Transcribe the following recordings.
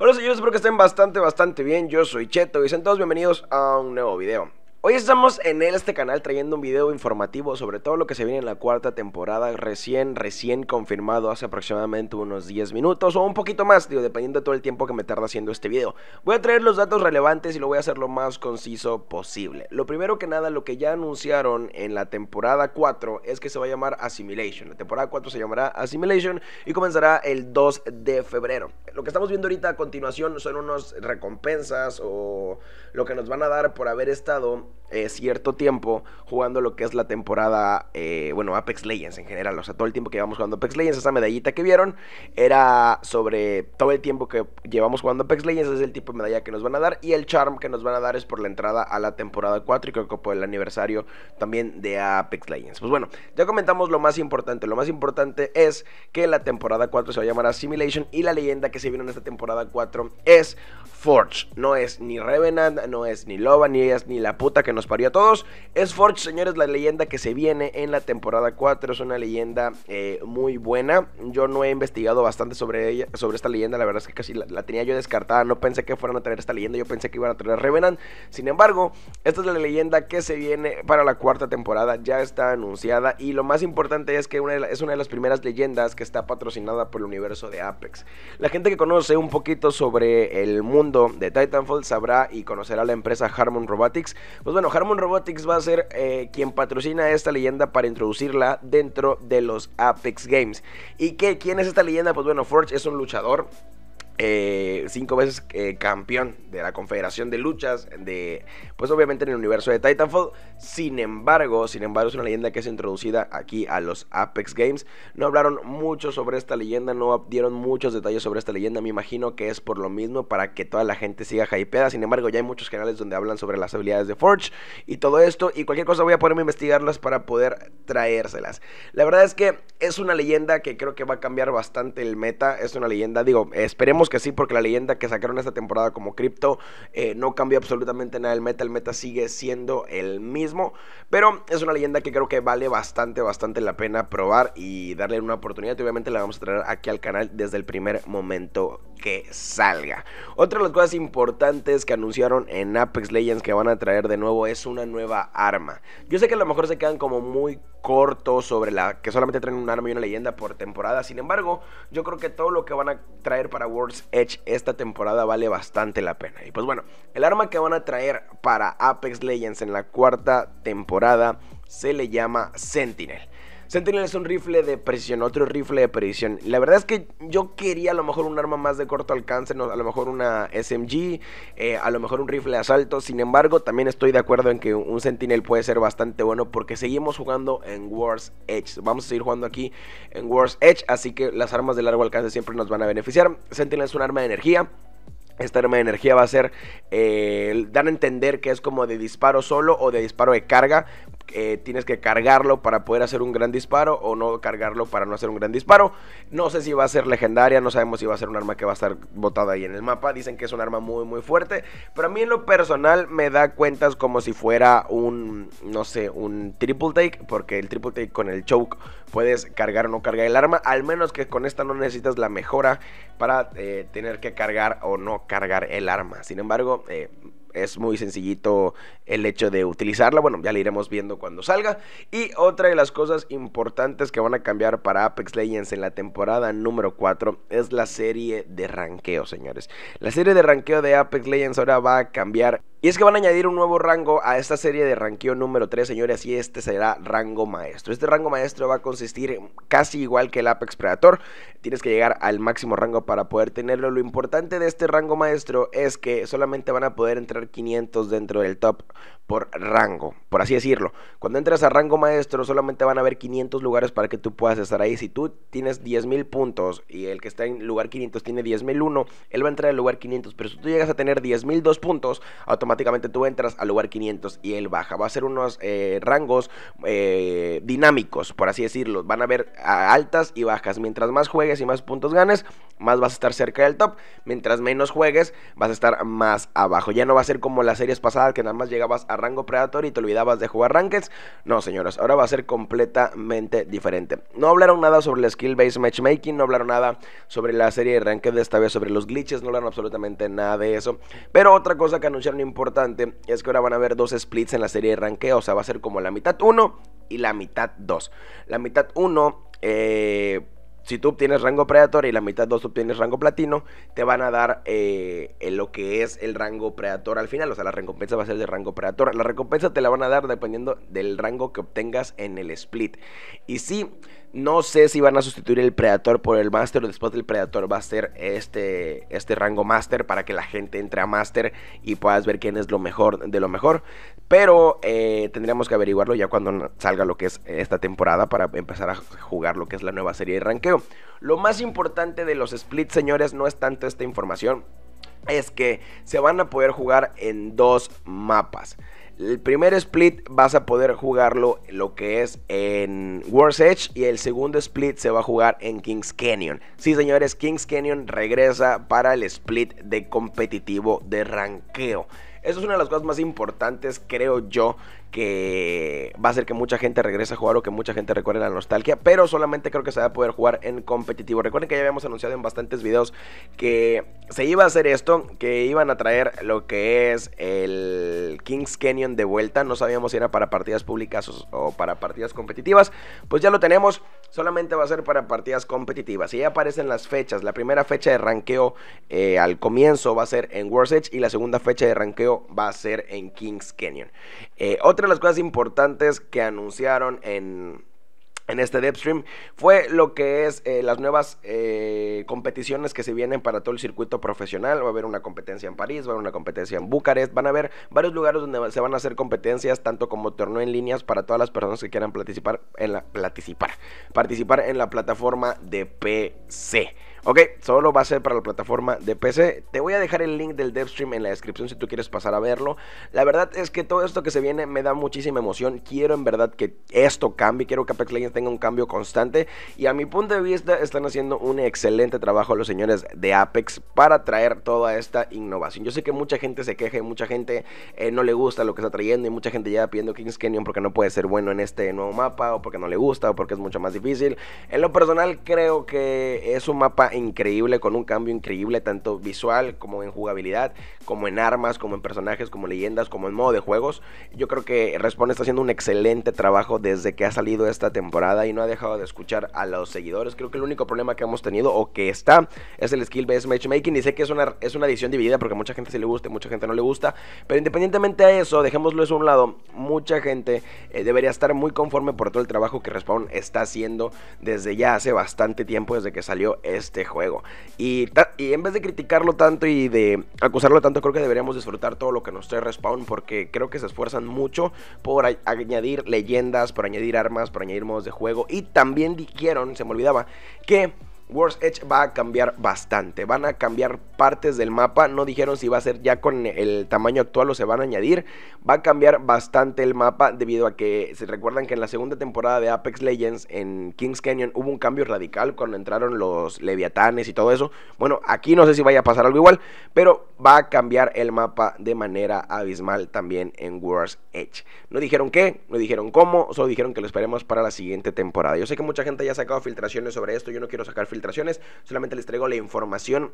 Hola señores, espero que estén bastante, bastante bien. Yo soy Cheto y sean todos bienvenidos a un nuevo video. Hoy estamos en este canal trayendo un video informativo sobre todo lo que se viene en la cuarta temporada recién, recién confirmado hace aproximadamente unos 10 minutos o un poquito más, digo, dependiendo de todo el tiempo que me tarda haciendo este video. Voy a traer los datos relevantes y lo voy a hacer lo más conciso posible. Lo primero que nada, lo que ya anunciaron en la temporada 4 es que se va a llamar Assimilation. La temporada 4 se llamará Assimilation y comenzará el 2 de febrero. Lo que estamos viendo ahorita a continuación son unas recompensas o lo que nos van a dar por haber estado eh, cierto tiempo jugando lo que es la temporada, eh, bueno, Apex Legends en general, o sea, todo el tiempo que llevamos jugando Apex Legends, esa medallita que vieron era sobre todo el tiempo que llevamos jugando Apex Legends, es el tipo de medalla que nos van a dar y el charm que nos van a dar es por la entrada a la temporada 4 y creo que por el aniversario también de Apex Legends. Pues bueno, ya comentamos lo más importante, lo más importante es que la temporada 4 se va a llamar Assimilation y la leyenda que se vino en esta temporada 4 es Forge, no es ni Revenant, no es ni Loba, ni es ni la puta que nos parió a todos. Es Forge, señores, la leyenda que se viene en la temporada 4. Es una leyenda eh, muy buena. Yo no he investigado bastante sobre ella, sobre esta leyenda. La verdad es que casi la, tenía yo descartada. No pensé que fueran a traer esta leyenda. Yo pensé que iban a traer Revenant. Sin embargo, esta es la leyenda que se viene para la cuarta temporada. Ya está anunciada. Y lo más importante es que una es una de las primeras leyendas que está patrocinada por el universo de Apex. La gente que conoce un poquito sobre el mundo de Titanfall sabrá y conocerá la empresa Harmon Robotics pues bueno, Harmon Robotics va a ser eh, quien patrocina esta leyenda para introducirla dentro de los Apex Games. ¿Y qué, quién es esta leyenda? Pues bueno, Forge es un luchador eh, cinco veces eh, campeón de la Confederación de Luchas, de, pues obviamente en el universo de Titanfall. Sin embargo, sin embargo es una leyenda que es introducida aquí a los Apex Games. No hablaron mucho sobre esta leyenda, no dieron muchos detalles sobre esta leyenda. Me imagino que es por lo mismo para que toda la gente siga hypeada. Sin embargo, ya hay muchos canales donde hablan sobre las habilidades de Forge y todo esto. Y cualquier cosa voy a ponerme a investigarlas para poder traérselas. La verdad es que es una leyenda que creo que va a cambiar bastante el meta. Es una leyenda, digo, esperemos que sí, porque la leyenda que sacaron esta temporada como Crypto eh, no cambia absolutamente nada el meta. El meta sigue siendo el mismo. Pero es una leyenda que creo que vale bastante, bastante la pena probar y darle una oportunidad. Y obviamente la vamos a traer aquí al canal desde el primer momento que salga. Otra de las cosas importantes que anunciaron en Apex Legends que van a traer de nuevo es una nueva arma. Yo sé que a lo mejor se quedan como muy corto sobre la que solamente traen un arma y una leyenda por temporada. Sin embargo, yo creo que todo lo que van a traer para World's Edge esta temporada vale bastante la pena. Y pues bueno, el arma que van a traer para Apex Legends en la cuarta temporada se le llama Sentinel. Sentinel es un rifle de precisión, otro rifle de precisión. La verdad es que yo quería a lo mejor un arma más de corto alcance, a lo mejor una SMG, eh, a lo mejor un rifle de asalto. Sin embargo, también estoy de acuerdo en que un Sentinel puede ser bastante bueno porque seguimos jugando en Wars Edge. Vamos a seguir jugando aquí en Wars Edge, así que las armas de largo alcance siempre nos van a beneficiar. Sentinel es un arma de energía. Esta arma de energía va a ser eh, dar a entender que es como de disparo solo o de disparo de carga. Eh, tienes que cargarlo para poder hacer un gran disparo o no cargarlo para no hacer un gran disparo. No sé si va a ser legendaria, no sabemos si va a ser un arma que va a estar botada ahí en el mapa. Dicen que es un arma muy muy fuerte, pero a mí en lo personal me da cuentas como si fuera un, no sé, un triple take, porque el triple take con el choke puedes cargar o no cargar el arma, al menos que con esta no necesitas la mejora para eh, tener que cargar o no cargar el arma. Sin embargo, eh, es muy sencillito el hecho de utilizarla. Bueno, ya la iremos viendo cuando salga. Y otra de las cosas importantes que van a cambiar para Apex Legends en la temporada número 4 es la serie de ranqueo, señores. La serie de ranqueo de Apex Legends ahora va a cambiar. Y es que van a añadir un nuevo rango a esta serie de ranqueo número 3, señores, y este será rango maestro. Este rango maestro va a consistir casi igual que el Apex Predator. Tienes que llegar al máximo rango para poder tenerlo. Lo importante de este rango maestro es que solamente van a poder entrar 500 dentro del top por rango, por así decirlo. Cuando entras a rango maestro solamente van a haber 500 lugares para que tú puedas estar ahí. Si tú tienes 10.000 puntos y el que está en lugar 500 tiene 10.001, él va a entrar al lugar 500. Pero si tú llegas a tener 10.002 puntos, automáticamente tú entras al lugar 500 y él baja. Va a ser unos eh, rangos eh, dinámicos, por así decirlo. Van a haber altas y bajas. Mientras más juegues y más puntos ganes, más vas a estar cerca del top. Mientras menos juegues, vas a estar más abajo. Ya no va a ser como las series pasadas que nada más llegabas a rango Predator y te olvidabas de jugar Rankeds. No, señoras, ahora va a ser completamente diferente. No hablaron nada sobre el Skill Based Matchmaking, no hablaron nada sobre la serie de Ranked, esta vez sobre los glitches, no hablaron absolutamente nada de eso. Pero otra cosa que anunciaron importante es que ahora van a haber dos splits en la serie de Ranked, o sea, va a ser como la mitad 1 y la mitad 2. La mitad 1... Eh, si tú obtienes rango Predator y la mitad dos obtienes rango Platino, te van a dar eh, lo que es el rango Predator al final. O sea, la recompensa va a ser de rango Predator. La recompensa te la van a dar dependiendo del rango que obtengas en el split. Y sí, no sé si van a sustituir el Predator por el Master o después del Predator va a ser este, este rango Master para que la gente entre a Master y puedas ver quién es lo mejor de lo mejor. Pero eh, tendríamos que averiguarlo ya cuando salga lo que es eh, esta temporada para empezar a jugar lo que es la nueva serie de ranqueo. Lo más importante de los splits, señores, no es tanto esta información, es que se van a poder jugar en dos mapas. El primer split vas a poder jugarlo lo que es en World's Edge y el segundo split se va a jugar en Kings Canyon. Sí, señores, Kings Canyon regresa para el split de competitivo de ranqueo. Eso es una de las cosas más importantes, creo yo, que va a hacer que mucha gente regrese a jugar o que mucha gente recuerde la nostalgia, pero solamente creo que se va a poder jugar en competitivo. Recuerden que ya habíamos anunciado en bastantes videos que se iba a hacer esto, que iban a traer lo que es el Kings Canyon de vuelta, no sabíamos si era para partidas públicas o para partidas competitivas, pues ya lo tenemos solamente va a ser para partidas competitivas. Y ya aparecen las fechas. La primera fecha de ranqueo eh, al comienzo va a ser en Worcester. y la segunda fecha de ranqueo va a ser en Kings Canyon. Eh, otra de las cosas importantes que anunciaron en en este DevStream fue lo que es eh, las nuevas eh, competiciones que se vienen para todo el circuito profesional. Va a haber una competencia en París, va a haber una competencia en Bucarest, van a haber varios lugares donde se van a hacer competencias, tanto como torneo en líneas para todas las personas que quieran participar en la, participar, participar en la plataforma de PC. Ok, solo va a ser para la plataforma de PC. Te voy a dejar el link del DevStream en la descripción si tú quieres pasar a verlo. La verdad es que todo esto que se viene me da muchísima emoción. Quiero en verdad que esto cambie. Quiero que Apex Legends tenga un cambio constante. Y a mi punto de vista están haciendo un excelente trabajo los señores de Apex para traer toda esta innovación. Yo sé que mucha gente se queja y mucha gente eh, no le gusta lo que está trayendo. Y mucha gente ya pidiendo Kings Canyon porque no puede ser bueno en este nuevo mapa. O porque no le gusta. O porque es mucho más difícil. En lo personal creo que es un mapa increíble, con un cambio increíble, tanto visual como en jugabilidad, como en armas, como en personajes, como leyendas, como en modo de juegos. Yo creo que Respawn está haciendo un excelente trabajo desde que ha salido esta temporada y no ha dejado de escuchar a los seguidores. Creo que el único problema que hemos tenido o que está es el skill based matchmaking. Y sé que es una, es una edición dividida porque mucha gente sí le gusta y mucha gente no le gusta. Pero independientemente de eso, dejémoslo eso a un lado. Mucha gente eh, debería estar muy conforme por todo el trabajo que Respawn está haciendo desde ya hace bastante tiempo, desde que salió este juego. Y, y, en vez de criticarlo tanto y de acusarlo tanto, creo que deberíamos disfrutar todo lo que nos trae Respawn porque creo que se esfuerzan mucho por añadir leyendas, por añadir armas, por añadir modos de juego. Y también dijeron, se me olvidaba, que World's Edge va a cambiar bastante. Van a cambiar partes del mapa. No dijeron si va a ser ya con el tamaño actual o se van a añadir. Va a cambiar bastante el mapa debido a que se recuerdan que en la segunda temporada de Apex Legends en Kings Canyon hubo un cambio radical cuando entraron los leviatanes y todo eso. Bueno, aquí no sé si vaya a pasar algo igual, pero va a cambiar el mapa de manera abismal también en World's Edge. No dijeron qué, no dijeron cómo, solo dijeron que lo esperemos para la siguiente temporada. Yo sé que mucha gente ya ha sacado filtraciones sobre esto. Yo no quiero sacar filtraciones filtraciones, solamente les traigo la información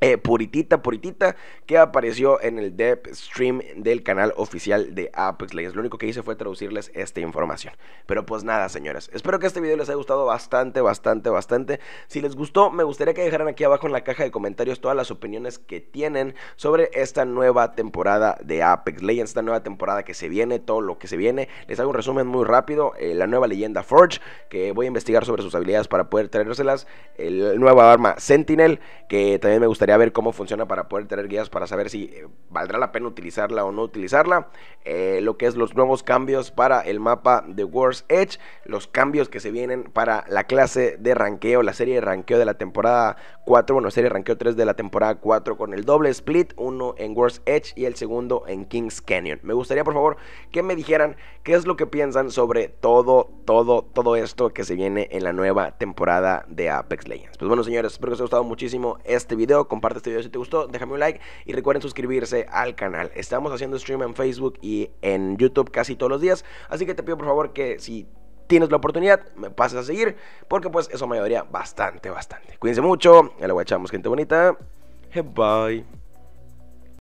eh, puritita, puritita, que apareció en el dev stream del canal oficial de Apex Legends. Lo único que hice fue traducirles esta información. Pero pues nada, señores. Espero que este video les haya gustado bastante, bastante, bastante. Si les gustó, me gustaría que dejaran aquí abajo en la caja de comentarios todas las opiniones que tienen sobre esta nueva temporada de Apex Legends, esta nueva temporada que se viene, todo lo que se viene. Les hago un resumen muy rápido. Eh, la nueva leyenda Forge, que voy a investigar sobre sus habilidades para poder traérselas. El, nuevo arma Sentinel, que también me gustaría gustaría ver cómo funciona para poder tener guías para saber si eh, valdrá la pena utilizarla o no utilizarla. Eh, lo que es los nuevos cambios para el mapa de Wars Edge, los cambios que se vienen para la clase de ranqueo, la serie de ranqueo de la temporada 4, bueno, serie de ranqueo 3 de la temporada 4 con el doble split, uno en Wars Edge y el segundo en King's Canyon. Me gustaría, por favor, que me dijeran qué es lo que piensan sobre todo, todo, todo esto que se viene en la nueva temporada de Apex Legends. Pues bueno, señores, espero que os haya gustado muchísimo este video comparte este video si te gustó, déjame un like y recuerden suscribirse al canal. Estamos haciendo stream en Facebook y en YouTube casi todos los días, así que te pido por favor que si tienes la oportunidad, me pases a seguir, porque pues eso me ayudaría bastante, bastante. Cuídense mucho, ya lo guachamos, gente bonita. Bye.